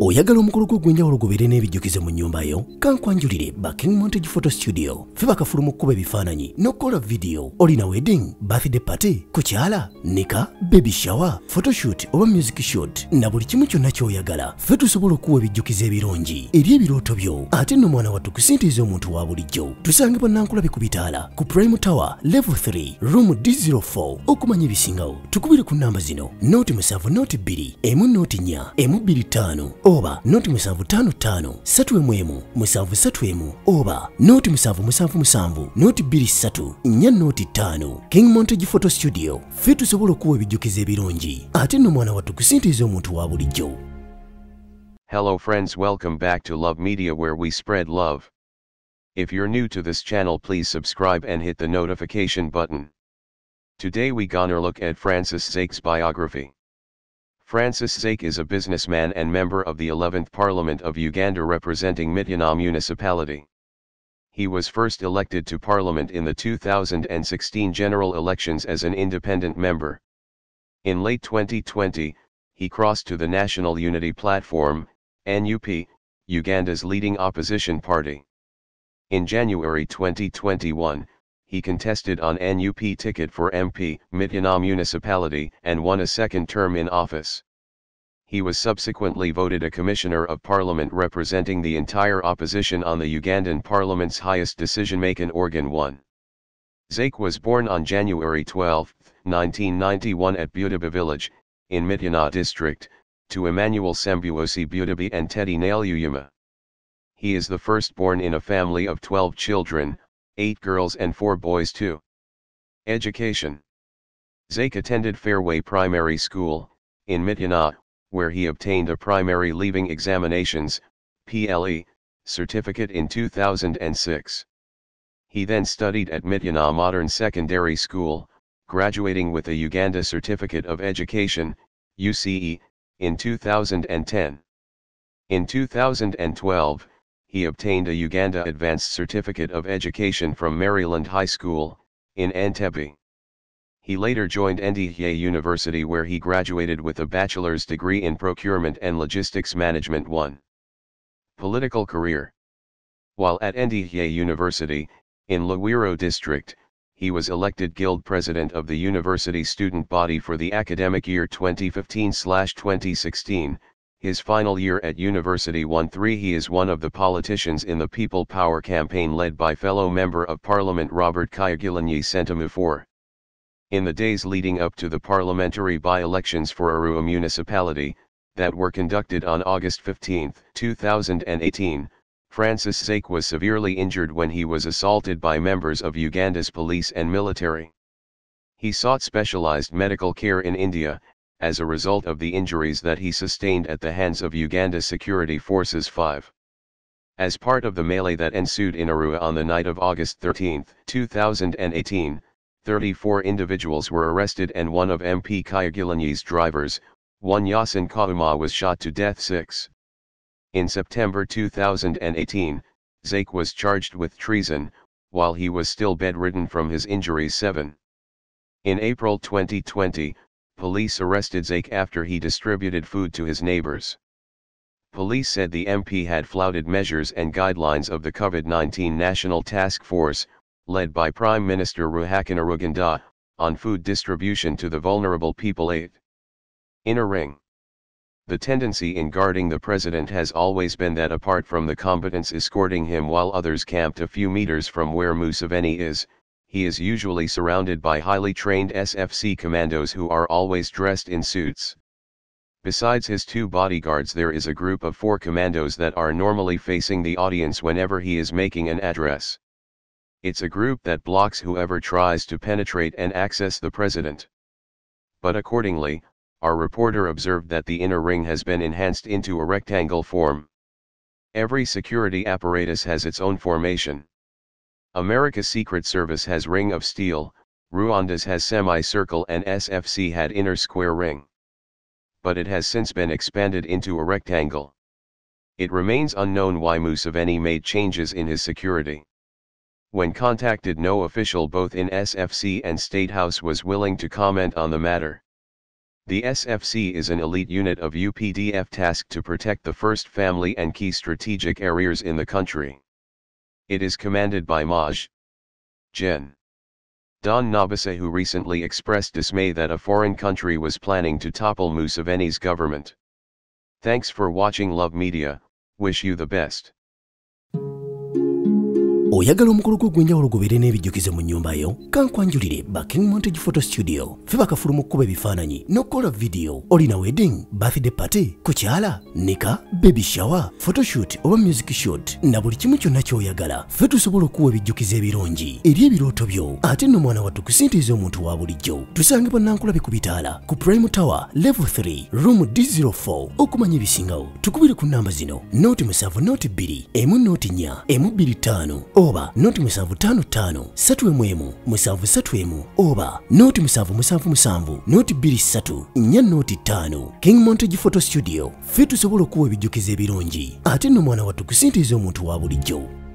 oyagala omukolo gwo ogw'enjawulo gubeere n'ebijjukize mu nnyumba yo kankwanjulire baking montage photo studio fe bakafuluma okkuba ebifaananyi n'okukola vidiyo olina wedding birthday party kukyala nika baby shower photoshoot oba music shoot na buli kimu kyonna ky'oyagala fe tusobola okkuwa ebijjukizo ebirungi eri ebirooto byo ate n'omwana mwana wattu kusintiiza omuntu wa bulijjo tusange bannankulabe ku bitaala ku prime tower level 3 room d04 okumanya ebisingawo tukubire ku nnamba zino noti musanvu noti 2 emu noti nnya emu 25 oba noti musanvu emu emu musanvu emu oba noti musanvu musanvu musanvu noti noti king montage photo studio mwana wa Hello friends welcome back to Love Media where we spread love. If you're new to this channel please subscribe and hit the notification button. Today we gonna look at Francis Zake's biography. Francis Zake is a businessman and member of the 11th Parliament of Uganda representing Mityana municipality. He was first elected to Parliament in the 2016 general elections as an independent member. In late 2020, he crossed to the National Unity Platform, NUP, Uganda's leading opposition party. In January 2021, he contested on NUP ticket for MP Mityana municipality and won a second term in office. He was subsequently voted a Commissioner of Parliament representing the entire opposition on the Ugandan Parliament's highest decision-making organ one. Zake was born on January 12, 1991 at Butaba village, in Mityana district, to Emmanuel Sembuosi Butabi and Teddy Nailuyuma. He is the firstborn in a family of 12 children, 8 girls and 4 boys too. Education Zake attended Fairway Primary School, in Mityana, where he obtained a Primary Leaving Examinations, PLE, certificate in 2006. He then studied at Mityana Modern Secondary School, graduating with a Uganda Certificate of Education, UCE, in 2010. In 2012, he obtained a Uganda Advanced Certificate of Education from Maryland High School, in Entebbe. He later joined Ndihye University where he graduated with a bachelor's degree in procurement and logistics management 1. Political career. While at Ndihye University, in Luwiro district, he was elected guild president of the university student body for the academic year 2015-2016, his final year at University 1-3 he is one of the politicians in the People Power campaign led by fellow Member of Parliament Robert Kyagulanyi Sentimifor. In the days leading up to the parliamentary by-elections for Arua municipality, that were conducted on August 15, 2018, Francis Zake was severely injured when he was assaulted by members of Uganda's police and military. He sought specialized medical care in India, as a result of the injuries that he sustained at the hands of Uganda Security Forces 5. As part of the melee that ensued in Arua on the night of August 13, 2018, 34 individuals were arrested and one of MP Kayagulanyi's drivers, one Yasin Kauma was shot to death 6. In September 2018, Zake was charged with treason, while he was still bedridden from his injuries 7. In April 2020, Police arrested Zake after he distributed food to his neighbors. Police said the MP had flouted measures and guidelines of the COVID-19 National Task Force, led by Prime Minister Ruhakana Ruganda, on food distribution to the vulnerable people aid. Inner ring. The tendency in guarding the president has always been that apart from the combatants escorting him while others camped a few meters from where Museveni is, he is usually surrounded by highly trained SFC commandos who are always dressed in suits. Besides his two bodyguards there is a group of four commandos that are normally facing the audience whenever he is making an address. It's a group that blocks whoever tries to penetrate and access the president. But accordingly, our reporter observed that the inner ring has been enhanced into a rectangle form. Every security apparatus has its own formation. America's Secret Service has ring of steel, Rwanda's has semicircle and SFC had inner square ring. But it has since been expanded into a rectangle. It remains unknown why Museveni made changes in his security. When contacted no official both in SFC and State House was willing to comment on the matter. The SFC is an elite unit of UPDF tasked to protect the first family and key strategic areas in the country. It is commanded by Maj. Gen. Don Nabase who recently expressed dismay that a foreign country was planning to topple Museveni's government. Thanks for watching Love Media, wish you the best. oyagala omukolo gwo ogw'enjawulo gubeere n'ebijjukize mu nnyumba yo kankwanjulire baking montage photo studio fe bakafuluma okkuba ebifaananyi n'okukola vidiyo olina wedding birthday party kukyala nika baby shower photoshoot oba music shoot na buli kimu kyonna ky'oyagala fe tusobola okuwa ebijjukizo ebirungi eri ebirooto byo ate nno mwana wattu kusintiiza omuntu wa bulijjo tusange nankulabe ku bitaala ku prime tower level 3 room d04 okumanya ebisingawo tukubire ku namba zino noti 7 noti 2 emu noti 4 emu 25 oba noti musanvu ttaano ttaano satu emu emu musanvu satu emu oba noti musanvu musanvu musanvu noti bbiri satu nnya noti ttaano king montage photo studio fitu tusobola okuwa ebijjukizo ebirungi ate nno mwana watu kusintiiza omuntu wa bulijjo